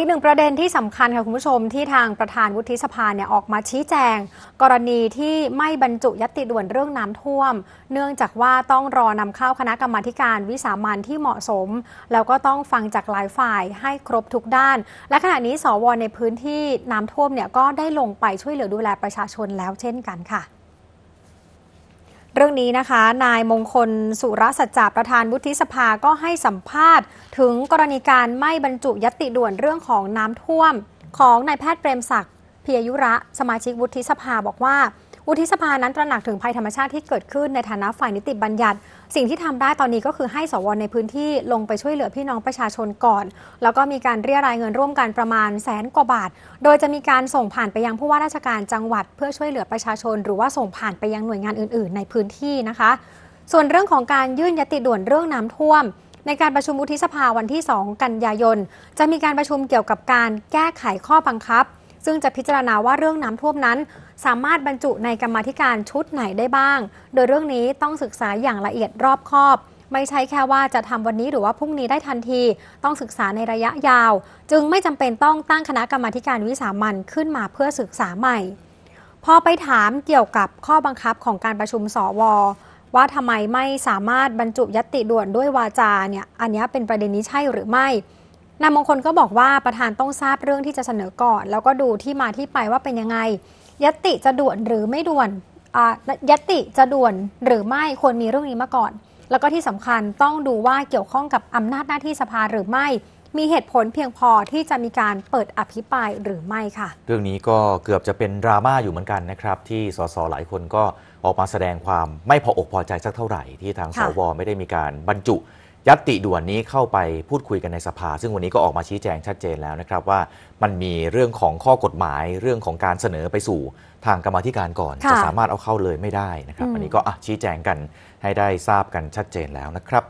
ีกหนึ่งประเด็นที่สำคัญค่ะ คุณผู้ชมที่ทางประธานวุฒิสภาเนี่ย ออกมาชี้แจงกรณีที่ไม่บรรจุยติด่วนเรื่องน้ำท่วม เนื่องจากว่าต้องรอนำเข้าคณะกรรมาการวิสามันที่เหมาะสม แล้วก็ต้องฟังจากหลายฝ่ายให้ครบทุกด้าน และขณะนี้สวในพื้นที่น้ำท่วมเนี่ย ก็ได้ลงไปช่วยเหลือดูแลประชาชนแล้วเช่นกันค่ะรื่องนี้นะคะ นายมงคล สุรสัจจาประธานวุฒิสภาก็ให้สัมภาษณ์ ถึงกรณีการไม่บรรจุยติด่วนเรื่องของน้ำท่วม ของนายแพทย์เปรมศักดิ์เพียยุระสมาชิกวุฒิสภาบอกว่าวุฒิสภา นั้นตระหนักถึงภัยธรรมชาติที่เกิดขึ้นในฐานะฝ่ายนิติบัญญัติ สิ่งที่ทำได้ตอนนี้ก็คือให้สวในพื้นที่ลงไปช่วยเหลือพี่น้องประชาชนก่อน แล้วก็มีการเรียรายเงินร่วมกันประมาณแสนกว่าบาท โดยจะมีการส่งผ่านไปยังผู้ว่าราชการจังหวัดเพื่อช่วยเหลือประชาชน หรือว่าส่งผ่านไปยังหน่วยงานอื่น ๆ ในพื้นที่นะคะส่วนเรื่องของการยื่นยติด่วนเรื่องน้ำท่วม ในการประชุมอุทิสภาวันที่ 2 กันยายนจะมีการประชุมเกี่ยวกับการแก้ไขข้อบังคับ ซึ่งจะพิจารณาว่าเรื่องน้ำท่วมนั้นสามารถบรรจุในกรรมธิการชุดไหนได้บ้าง โดยเรื่องนี้ต้องศึกษาอย่างละเอียดรอบคอบ ไม่ใช่แค่ว่าจะทำวันนี้หรือว่าพรุ่งนี้ได้ทันทีต้องศึกษาในระยะยาว จึงไม่จำเป็นต้องตั้งคณะกรรมการวิสามันขึ้นมาเพื่อศึกษาใหม่พอไปถามเกี่ยวกับข้อบังคับของการประชุมสว ว่าทำไมไม่สามารถบรรจุยติด่วนด้วยวาจาเนี่ยอันนี้เป็นประเด็นนี้ใช่หรือไม่นายมงคลก็บอกว่าประธานต้องทราบเรื่องที่จะเสนอก่อน แล้วก็ดูที่มาที่ไปว่าเป็นยังไงยติจะด่วนหรือไม่ด่วนยติจะด่วนหรือไม่ควรมีเรื่องนี้มาก่อน แล้วก็ที่สำคัญต้องดูว่าเกี่ยวข้องกับอำนาจหน้าที่สภาหรือไม่ มีเหตุผลเพียงพอที่จะมีการเปิดอภิปรายหรือไม่ค่ะ เรื่องนี้ก็เกือบจะเป็นดราม่าอยู่เหมือนกันนะครับ ที่สสหลายคนก็ออกมาแสดงความไม่พออก พอใจสักเท่าไหร่ ที่ทางสวไม่ได้มีการบรรจุยัตติด่วนนี้เข้าไปพูดคุยกันในสภา ซึ่งวันนี้ก็ออกมาชี้แจงชัดเจนแล้วนะครับว่ามันมีเรื่องของข้อกฎหมายเรื่องของการเสนอไปสู่ ทางกรรมธิการก่อนจะสามารถเอาเข้าเลยไม่ได้นะครับ อันนี้ก็ชี้แจงกันให้ได้ทราบกันชัดเจนแล้วนะครับ